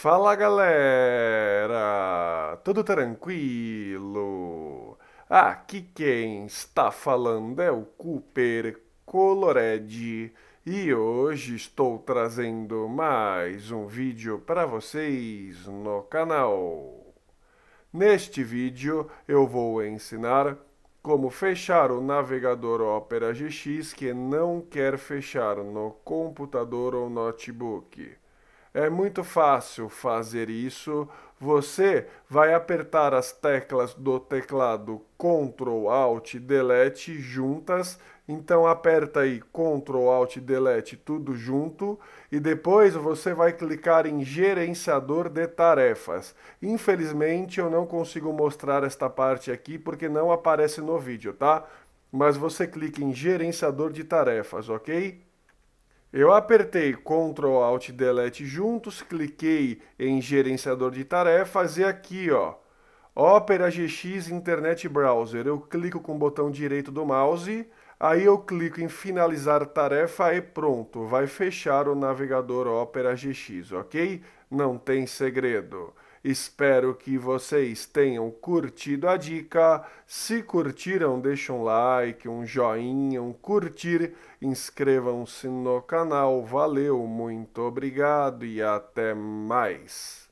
Fala galera, tudo tranquilo? Ah, aqui quem está falando é o Cooper Colored e hoje estou trazendo mais um vídeo para vocês no canal. Neste vídeo eu vou ensinar como fechar o navegador Opera GX que não quer fechar no computador ou notebook. É muito fácil fazer isso. Você vai apertar as teclas do teclado Ctrl Alt Delete juntas. Então aperta aí Ctrl Alt Delete tudo junto e depois você vai clicar em gerenciador de tarefas. Infelizmente eu não consigo mostrar esta parte aqui porque não aparece no vídeo, tá? Mas você clica em gerenciador de tarefas, OK? Eu apertei Ctrl Alt Delete juntos, cliquei em gerenciador de tarefas e aqui, ó, Opera GX Internet Browser. Eu clico com o botão direito do mouse, aí eu clico em finalizar tarefa e pronto, vai fechar o navegador Opera GX, ok? Não tem segredo. Espero que vocês tenham curtido a dica. Se curtiram, deixem um like, um joinha, um curtir, inscrevam-se no canal. Valeu, muito obrigado e até mais.